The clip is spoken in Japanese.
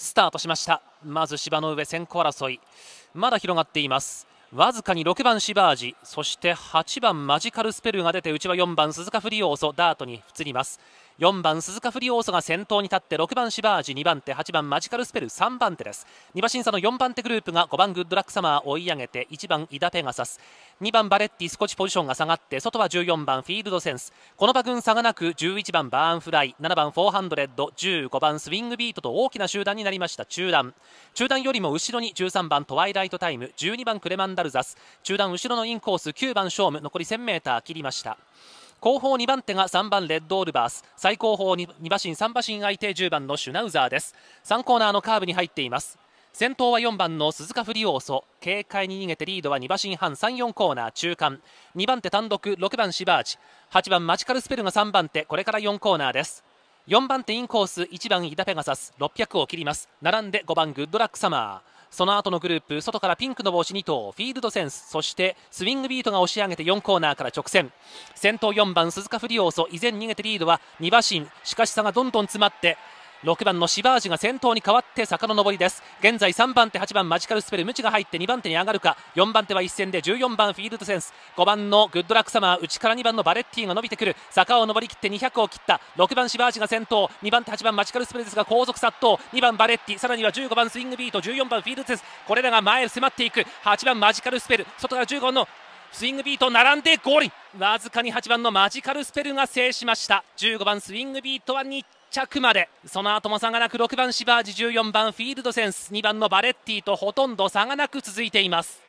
スタートしましたまず芝の上先行争いまだ広がっていますわずかに6番シバージそして8番マジカルスペルが出てうちは4番鈴鹿フリオーソダートに移ります4番鈴鹿フリオーソが先頭に立って6番シバージ2番手8番マジカルスペル3番手です2馬審査の4番手グループが5番グッドラックサマー追い上げて1番イダペガサス2番バレッティ少しポジションが下がって外は14番フィールドセンスこの馬群差がなく11番バーンフライ7番フォーハンドレッド15番スウィングビートと大きな集団になりました中段中段よりも後ろに13番トワイライトタイム12番クレマンダルザス中段後ろのインコース9番ショーム残り 1000m 切りました後方2番手が3番レッドオルバース最後方 2, 2馬身3馬身相手10番のシュナウザーです3コーナーのカーブに入っています先頭は4番の鈴鹿フリオーソ軽快に逃げてリードは2馬身半34コーナー中間2番手単独6番シバージ8番マチカルスペルが3番手これから4コーナーです4番手インコース1番イダペガサス600を切ります並んで5番グッドラックサマーその後のグループ外からピンクの帽子2頭フィールドセンスそしてスウィングビートが押し上げて4コーナーから直線先頭4番鈴鹿フリオーソ依然逃げてリードは2馬身しかし差がどんどん詰まって6番のシバージが先頭に変わって坂の上りです現在3番手8番マジカルスペルムチが入って2番手に上がるか4番手は一戦で14番フィールドセンス5番のグッドラックサマー内から2番のバレッティが伸びてくる坂を上り切って200を切った6番シバージが先頭2番手8番マジカルスペルですが後続殺到2番バレッティさらには15番スイングビート14番フィールドセンスこれらが前へ迫っていく8番マジカルスペル外から15番のスイングビート並んでゴールわずかに8番のマジカルスペルが制しました15番スイングビートは2着までその後も差がなく6番シバージ14番フィールドセンス2番のバレッティとほとんど差がなく続いています